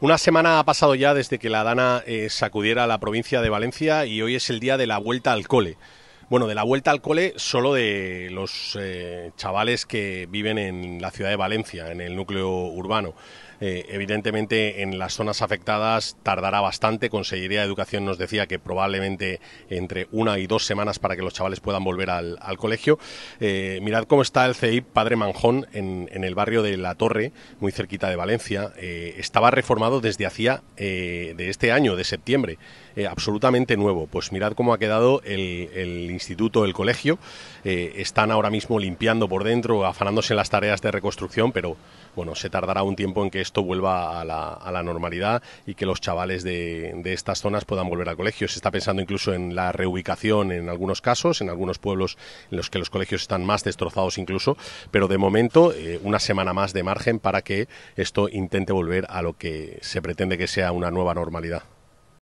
Una semana ha pasado ya desde que la Dana eh, sacudiera a la provincia de Valencia y hoy es el día de la vuelta al cole. Bueno, de la vuelta al cole solo de los eh, chavales que viven en la ciudad de Valencia, en el núcleo urbano. Eh, evidentemente, en las zonas afectadas tardará bastante. Consellería de Educación nos decía que probablemente entre una y dos semanas para que los chavales puedan volver al, colegio. Eh, mirad cómo está el CEIP Padre Manjón en, el barrio de La Torre, muy cerquita de Valencia. Eh, estaba reformado desde hacía de este año, de septiembre. absolutamente nuevo. Pues mirad cómo ha quedado el, el instituto, el colegio. están ahora mismo limpiando por dentro, afanándose en las tareas de reconstrucción, pero bueno, se tardará un tiempo en que esto vuelva a la, normalidad y que los chavales de, estas zonas puedan volver al colegio. Se está pensando incluso en la reubicación en algunos casos, en algunos pueblos en los que los colegios están más destrozados incluso, pero de momento eh, una semana más de margen para que esto intente volver a lo que se pretende que sea una nueva normalidad.